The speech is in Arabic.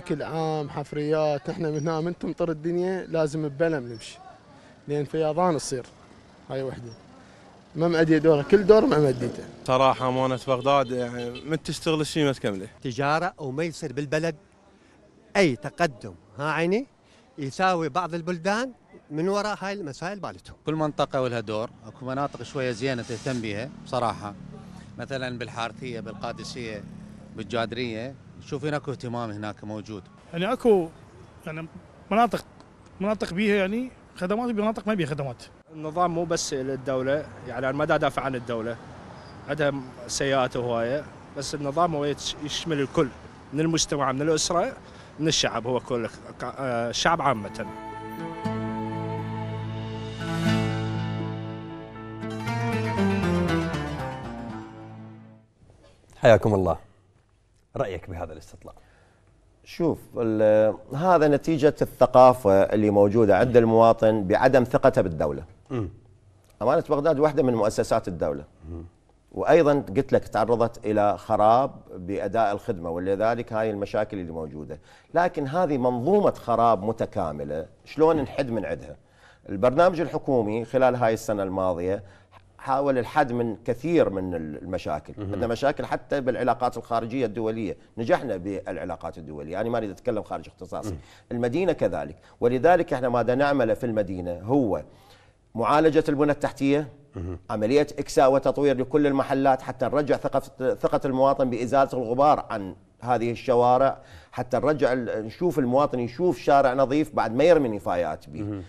بشكل عام حفريات احنا من هنا من تمطر الدنيا لازم ببلم نمشي لان فيضان تصير هاي وحده ما مأدي دوره كل دور ما مأديته صراحة أمانة بغداد يعني من تشتغل شيء ما تكمله تجارة وما يصير بالبلد أي تقدم ها عيني يساوي بعض البلدان من وراء هاي المسائل بالتهم كل منطقة ولها دور اكو مناطق شوية زينة تهتم بها بصراحة مثلا بالحارثية بالقادسية بالجادرية تشوفين اكو اهتمام هناك موجود يعني اكو يعني مناطق مناطق بيها يعني خدمات ومناطق ما بيها خدمات النظام مو بس للدوله يعني انا ما دافع عن الدوله عندها سيئات هوايه بس النظام هو يشمل الكل من المجتمع من الاسره من الشعب هو كله آه، الشعب عامه حياكم الله رايك بهذا الاستطلاع شوف هذا نتيجه الثقافه اللي موجوده عند المواطن بعدم ثقته بالدوله امانه بغداد واحده من مؤسسات الدوله وايضا قلت لك تعرضت الى خراب باداء الخدمه ولذلك هاي المشاكل اللي موجوده، لكن هذه منظومه خراب متكامله، شلون نحد من عندها؟ البرنامج الحكومي خلال هاي السنه الماضيه حاول الحد من كثير من المشاكل عندنا مشاكل حتى بالعلاقات الخارجية الدولية نجحنا بالعلاقات الدولية أنا يعني ما أريد أتكلم خارج اختصاصي المدينة كذلك ولذلك إحنا ماذا نعمله في المدينة هو معالجة البنى التحتية عملية إكساء وتطوير لكل المحلات حتى نرجع ثقة, ثقة المواطن بإزالة الغبار عن هذه الشوارع حتى نرجع نشوف المواطن يشوف شارع نظيف بعد ما يرمي نفايات به